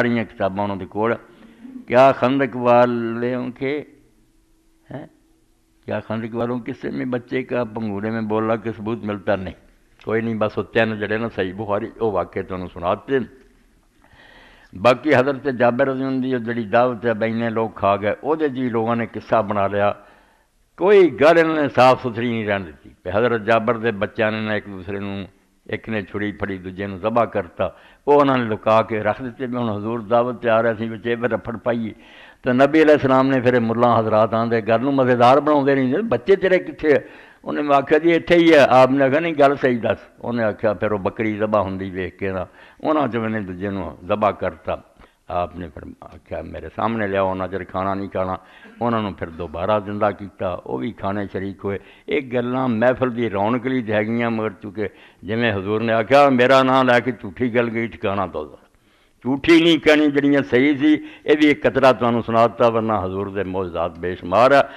सारिया किताबा उन्होंने ਦੇ क्या खंदक वालों के है क्या खंदक वालों किस्से में बच्चे का पंगूरे में बोला के सबूत मिलता नहीं कोई नहीं बस उत्तर ना जड़े ना सही बुखारी वो वाक्य तो सुनाते बाकी हजरत जाबर की जी दावत है बैने लोग खा गए वो जी लोगों ने किस्सा बना लिया कोई गल इन्होंने साफ सुथरी नहीं रहने दी हजरत जाबर के बच्चों ने एक दूसरे को एक ने छुड़ी फड़ी दूजे को जबा करता वो उन्होंने लुका के रख दिते हूँ हजूर दावत तैयार है अभी बचे पर रफड़ पाइए तो नबी अले सलाम ने फिर मुला हजरात आते घर में मजेदार बनाते नहीं बच्चे तेरे कितने उन्हें आख्या जी इतें ही है आपने आख्या नहीं गल सही दस उन्हें आख्या फिर वो बकरी दबा होंगी वेख के ना उन्होंने दूजे को जबा करता ਆਪ ਨੇ ਫਿਰ ਆਖਿਆ ਮੇਰੇ ਸਾਹਮਣੇ ਲਿਆਓ ਉਹਨਾਂ ਚਿਰ ਖਾਣਾ ਨਹੀਂ ਖਾਣਾ ਉਹਨਾਂ ਨੂੰ ਫਿਰ ਦੁਬਾਰਾ ਜ਼ਿੰਦਾ ਕੀਤਾ ਉਹ ਵੀ ਖਾਣੇ ਸ਼ਰੀਕ ਹੋਏ ਇਹ ਗੱਲਾਂ ਮਹਿਫਲ ਦੀ ਰੌਣਕ ਲਈ ਗਈਆਂ ਮਗਰ ਚੁਕੇ ਜਿਵੇਂ ਹਜ਼ੂਰ ਨੇ ਆਖਿਆ ਮੇਰਾ ਨਾਂ ਲੈ ਕੇ ਝੂਠੀ ਗੱਲ ਗਈ ਠਿਕਾਣਾ ਦੋ ਝੂਠੀ ਨਹੀਂ ਕਹਿਣੀ ਜਿਹੜੀਆਂ ਸਹੀ ਸੀ ਇਹ ਵੀ ਇੱਕ ਕਤਰਾ ਤੁਹਾਨੂੰ ਸੁਣਾ ਦਿੱਤਾ ਵਰਨਾ ਹਜ਼ੂਰ ਦੇ ਮੌਜਜ਼ਾਤ ਬੇਸ਼ਮਾਰ ਆ